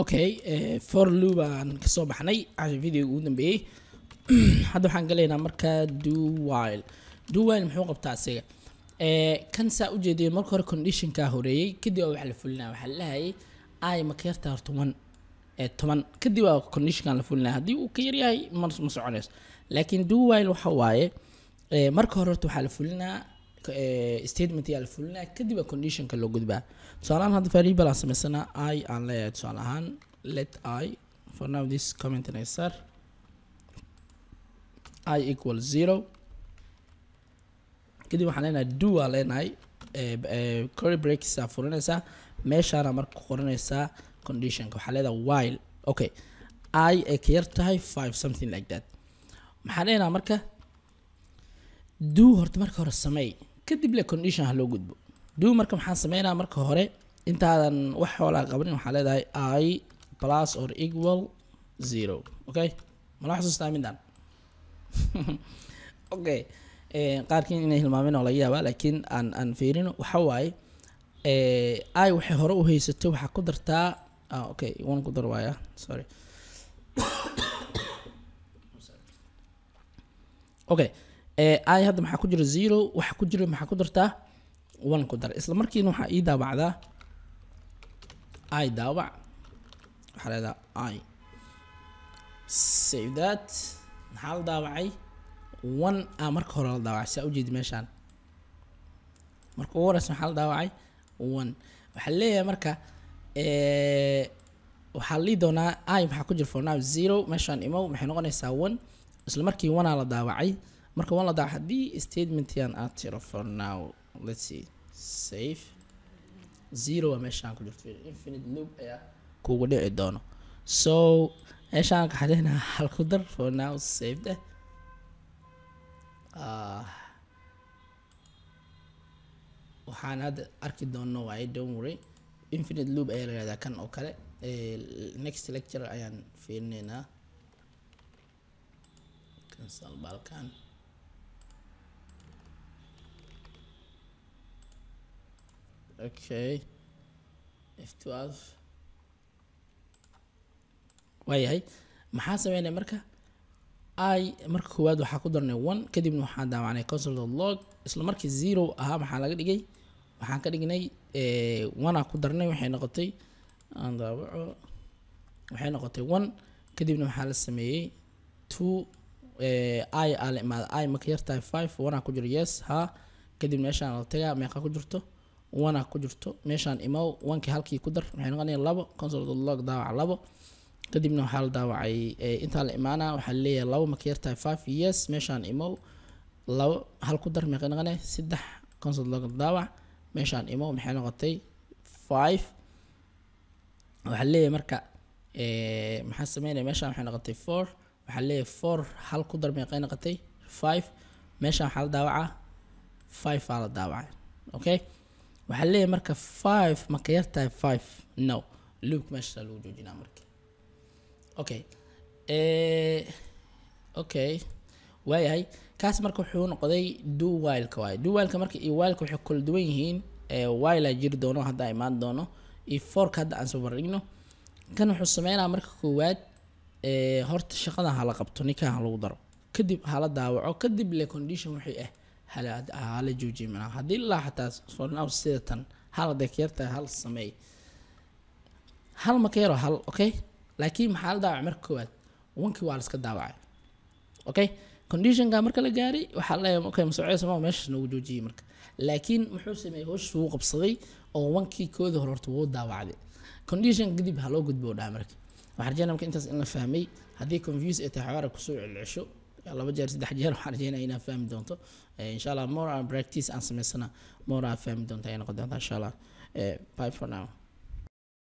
okay eh, for lou baan kasoo baxnay video ugu dambeeyey hadda waxaan galaynaa markaa duwile duwile muxuu qabtaa asiga eh, kan saa ujeediya marka hore conditionkaa horeeyey kadib waa wax la fulinaa waxaa la lahayay ay makayartaar toban ee eh, toban kadib waa conditionkan la fulinaa haddii uu ka yaryahay ma soconayso laakiin duwile waxa waaye marka hore horta waxaa la fulinaa Eh, statement yaala fulina kadib a conditionka loo gudbaa tusaalahaan hadda variable aan samaysana i aan leeyahay tusaale ahaan let i for now this comment and star i equal zero kadib waxaan leenahay do aan leenahay eh, eh, corry breaks aa meeshaana marka qoranaysaa conditionka waxaa leedahay while okay i ay ka yar tahay five something like that maxaan leenaha marka do horta marka hore sameey kadib le condition ha loo gudbo duw marka maxaan sameynaa marka hore intaadan wax xoolaa qabanin waxaa leedahay i plus or equal zero okay mala xusuustaa midaan okay eh, qaarkiin inay hilmaameen oo laga yaabaa laakiin aan aan fiirino waxa waaye eh, i waxay hore u haysato waxaa ku dartaa ah okay wan ku dar waaya sorry okay i eh, hadda maxaa ku jira zero waxa ku jira maxaa ku dartaa one ku dar isla markiina waxaa ii daabacdaa i daabac waxaa leedaa i save that maxaa la daabacay one a ah, marka hore la daabacay saa ujeedi meeshaan marka ugu horeysa maxaa la daabacay one waxaa leeyahay marka eh, waxaa lii doonaa i maxaa ku jira for now zero meeshaan imow maxay noqonaysaa one isla markii onea la daabacay marka waan la daa haddii statementyan aad tiro for now let's see safe zero waa meeshaan ku jirto infinite noob ayaa kugu dhici doono so meeshaan kaxadeynaa hal dar for now safe deh ah, waxaan hadda arki doono waaye don't worry infinite loop ayaa la yihahdaa kan oo kale eh, next lecture ayaan fiirineynaa kansalbaalkan okay waayahay maxaa sameynaya marka i marka koowaad waxaa ku darnay one kadibna waxaa daawacnay consol log isla markii zero ahaa maxaa laga dhigay waxaan ka dhignay eh, onea ku darnay waxay noqotay aan daawaco waxay noqotay one kadibna waxaa la sameeyey two eh, i aa la imaada i marka yartahay five onea ku jiro yes ha kadib meeshaan la tagaa meeqa ku jirto wana ku jirto meeshaan imow anki halkii ku dar waxay noqonaya labo consoltlog daawaca labo kadibna waxaa la daawacay eh, intaa la imaana waxaa laleeyahay labo makayartahay five years meeshaan imow labo hal ku dar maxay noqonaya saddex consoltlog daawac meeshaan imow maxay noqotay five waxaa laleeyahay marka eh, maxaa sameynaya meeshaan waxay noqotay four waxaa leeyahay four hal ku dar meeqay noqotay five meeshaan waxaa la daawaca five aa la daawacay okay waxaa leeyahay marka five ma yartahay five no luke meeshasaa lagu joojinaa marka okay eh, okay waayahay kaas marka wuxuu noqday du wileka waay du wileka marka iyo wileka waxay kala duwan yihiin eh, wila jiri doono hadda imaan doono iyo forka hadda aan soo bardhigno kan wuxuu sameynaa marka koowaad eh, horta shaqada hala qabto ninkaa ha daro kadib hala daawaco kadib le condition waxay ah hala ah, joojiya mana haddii ilaa xataa soodhinaw sida tan hal hadday ka yartahay hal sameey hal ma ka yaroo hal okay laakiin maxaa la daawacay marka koowaad wankii waa la iska daawacay okay conditionka marka la gaaray waxaa la leeyahay okay masocodaysa ma meeshaas noogu joojiyay marka laakiin muxuu sameeyey hooshis wuu qabsaday oo wankii koodii hore horta wuu daawacday condition kadib ha loo gudbo dhaa marka waxaan rajeynaya marka intaas in la fahmay haddii confuse ay tahay xawaara kusoo celcesho laba jeer saddex jeer waxaan rajeynaya inaan fahmi doonto eh, insha allah more aan practice aan samaysana more aan fahmi doonta ay noqon doonta insha allah eh, bye for now